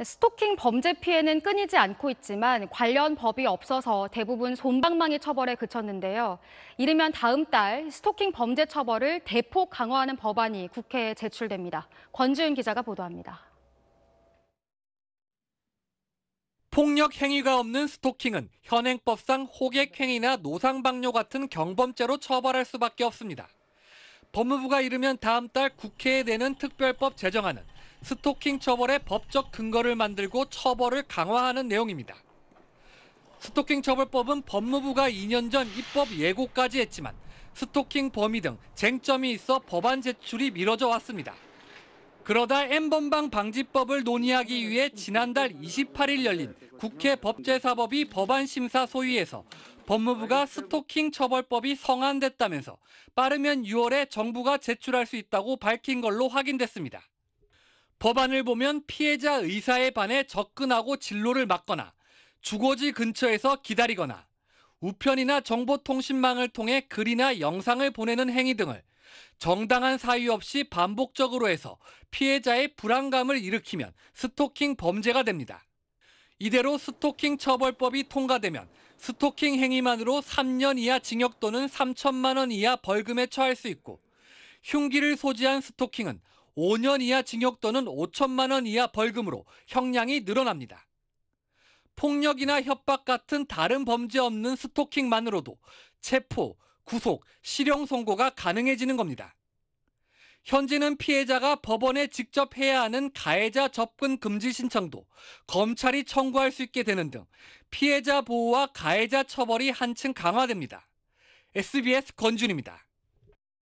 스토킹 범죄 피해는 끊이지 않고 있지만 관련 법이 없어서 대부분 솜방망이 처벌에 그쳤는데요. 이르면 다음 달 스토킹 범죄 처벌을 대폭 강화하는 법안이 국회에 제출됩니다. 권지윤 기자가 보도합니다. 폭력 행위가 없는 스토킹은 현행법상 호객행위나 노상방뇨 같은 경범죄로 처벌할 수밖에 없습니다. 법무부가 이르면 다음 달 국회에 내는 특별법 제정안은 스토킹 처벌의 법적 근거를 만들고 처벌을 강화하는 내용입니다. 스토킹 처벌법은 법무부가 2년 전 입법 예고까지 했지만 스토킹 범위 등 쟁점이 있어 법안 제출이 미뤄져 왔습니다. 그러다 엠번방 방지법을 논의하기 위해 지난달 28일 열린 국회 법제사법위 법안심사 소위에서 법무부가 스토킹 처벌법이 성안됐다면서 빠르면 6월에 정부가 제출할 수 있다고 밝힌 걸로 확인됐습니다. 법안을 보면 피해자 의사에 반해 접근하고 진로를 막거나 주거지 근처에서 기다리거나 우편이나 정보통신망을 통해 글이나 영상을 보내는 행위 등을 정당한 사유 없이 반복적으로 해서 피해자의 불안감을 일으키면 스토킹 범죄가 됩니다. 이대로 스토킹 처벌법이 통과되면 스토킹 행위만으로 3년 이하 징역 또는 3천만 원 이하 벌금에 처할 수 있고 흉기를 소지한 스토킹은 5년 이하 징역 또는 5천만 원 이하 벌금으로 형량이 늘어납니다. 폭력이나 협박 같은 다른 범죄 없는 스토킹만으로도 체포, 구속, 실형 선고가 가능해지는 겁니다. 현재는 피해자가 법원에 직접 해야 하는 가해자 접근 금지 신청도 검찰이 청구할 수 있게 되는 등 피해자 보호와 가해자 처벌이 한층 강화됩니다. SBS 권준입니다.